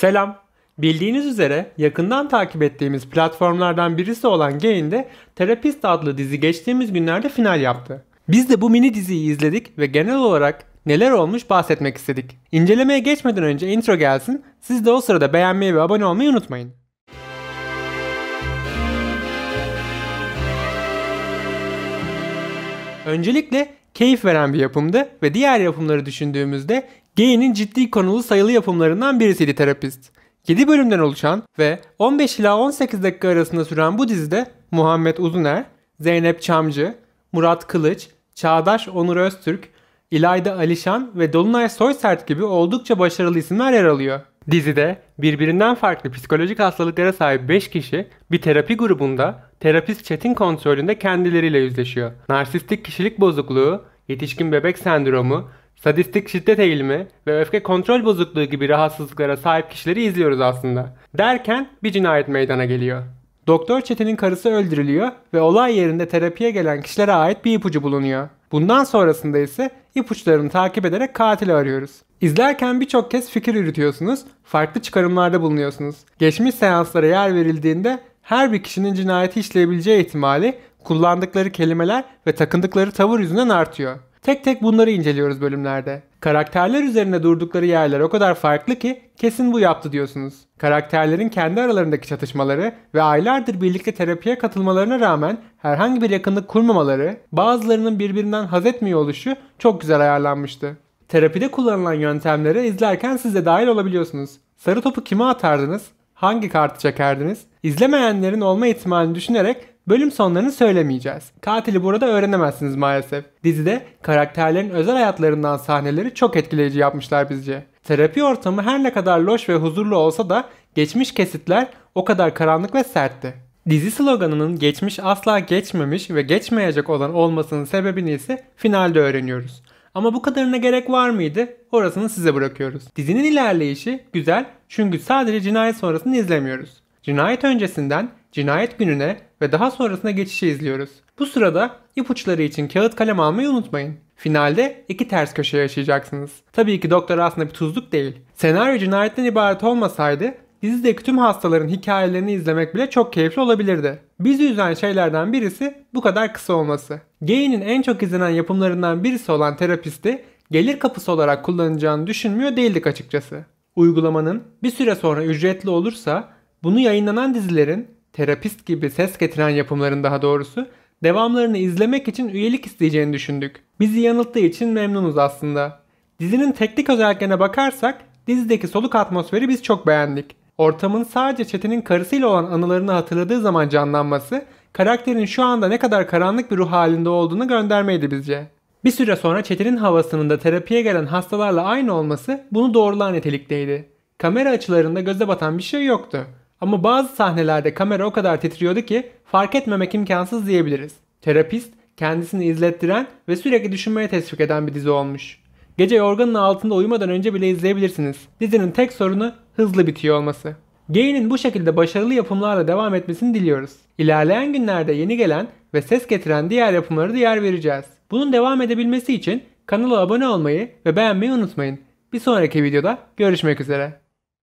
Selam. Bildiğiniz üzere yakından takip ettiğimiz platformlardan birisi olan Gain'de Terapist adlı dizi geçtiğimiz günlerde final yaptı. Biz de bu mini diziyi izledik ve genel olarak neler olmuş bahsetmek istedik. İncelemeye geçmeden önce intro gelsin. Siz de o sırada beğenmeyi ve abone olmayı unutmayın. Öncelikle keyif veren bir yapımdı ve diğer yapımları düşündüğümüzde Gay'nin ciddi konulu sayılı yapımlarından birisiydi Terapist. 7 bölümden oluşan ve 15 ila 18 dakika arasında süren bu dizide Muhammed Uzuner, Zeynep Çamcı, Murat Kılıç, Çağdaş Onur Öztürk, İlayda Alişan ve Dolunay Soysert gibi oldukça başarılı isimler yer alıyor. Dizide birbirinden farklı psikolojik hastalıklara sahip 5 kişi bir terapi grubunda terapist Çetin kontrolünde kendileriyle yüzleşiyor. Narsistik kişilik bozukluğu, yetişkin bebek sendromu, Sadistik şiddet eğilimi ve öfke kontrol bozukluğu gibi rahatsızlıklara sahip kişileri izliyoruz aslında. Derken bir cinayet meydana geliyor. Doktor Çetin'in karısı öldürülüyor ve olay yerinde terapiye gelen kişilere ait bir ipucu bulunuyor. Bundan sonrasında ise ipuçlarını takip ederek katili arıyoruz. İzlerken birçok kez fikir yürütüyorsunuz, farklı çıkarımlarda bulunuyorsunuz. Geçmiş seanslara yer verildiğinde her bir kişinin cinayeti işleyebileceği ihtimali kullandıkları kelimeler ve takındıkları tavır yüzünden artıyor. Tek tek bunları inceliyoruz bölümlerde. Karakterler üzerine durdukları yerler o kadar farklı ki kesin bu yaptı diyorsunuz. Karakterlerin kendi aralarındaki çatışmaları ve aylardır birlikte terapiye katılmalarına rağmen herhangi bir yakınlık kurmamaları, bazılarının birbirinden haz etmiyor oluşu çok güzel ayarlanmıştı. Terapide kullanılan yöntemleri izlerken siz de dahil olabiliyorsunuz. Sarı topu kime atardınız? Hangi kartı çekerdiniz? İzlemeyenlerin olma ihtimalini düşünerek Bölüm sonlarını söylemeyeceğiz. Katili burada öğrenemezsiniz maalesef. Dizide karakterlerin özel hayatlarından sahneleri çok etkileyici yapmışlar bizce. Terapi ortamı her ne kadar loş ve huzurlu olsa da geçmiş kesitler o kadar karanlık ve sertti. Dizi sloganının geçmiş asla geçmemiş ve geçmeyecek olan olmasının sebebini ise finalde öğreniyoruz. Ama bu kadarına gerek var mıydı? Orasını size bırakıyoruz. Dizinin ilerleyişi güzel çünkü sadece cinayet sonrasını izlemiyoruz. Cinayet öncesinden cinayet gününe ve daha sonrasına geçişi izliyoruz. Bu sırada ipuçları için kağıt kalem almayı unutmayın. Finalde iki ters köşe yaşayacaksınız. Tabii ki doktor aslında bir tuzluk değil. Senaryo cinayetten ibaret olmasaydı dizideki tüm hastaların hikayelerini izlemek bile çok keyifli olabilirdi. Bizi üzen şeylerden birisi bu kadar kısa olması. Gay'nin en çok izlenen yapımlarından birisi olan terapisti gelir kapısı olarak kullanacağını düşünmüyor değildik açıkçası. Uygulamanın bir süre sonra ücretli olursa bunu yayınlanan dizilerin terapist gibi ses getiren yapımların daha doğrusu devamlarını izlemek için üyelik isteyeceğini düşündük. Bizi yanılttığı için memnunuz aslında. Dizinin teknik özelliklerine bakarsak dizideki soluk atmosferi biz çok beğendik. Ortamın sadece Çetin'in karısıyla olan anılarını hatırladığı zaman canlanması, karakterin şu anda ne kadar karanlık bir ruh halinde olduğunu göndermeydi bizce. Bir süre sonra Çetin'in havasının da terapiye gelen hastalarla aynı olması bunu doğrular nitelikteydi. Kamera açılarında göze batan bir şey yoktu. Ama bazı sahnelerde kamera o kadar titriyordu ki fark etmemek imkansız diyebiliriz. Terapist kendisini izlettiren ve sürekli düşünmeye teşvik eden bir dizi olmuş. Gece yorganın altında uyumadan önce bile izleyebilirsiniz. Dizinin tek sorunu hızlı bitiyor olması. Gay'nin bu şekilde başarılı yapımlarla devam etmesini diliyoruz. İlerleyen günlerde yeni gelen ve ses getiren diğer yapımları da yer vereceğiz. Bunun devam edebilmesi için kanala abone olmayı ve beğenmeyi unutmayın. Bir sonraki videoda görüşmek üzere.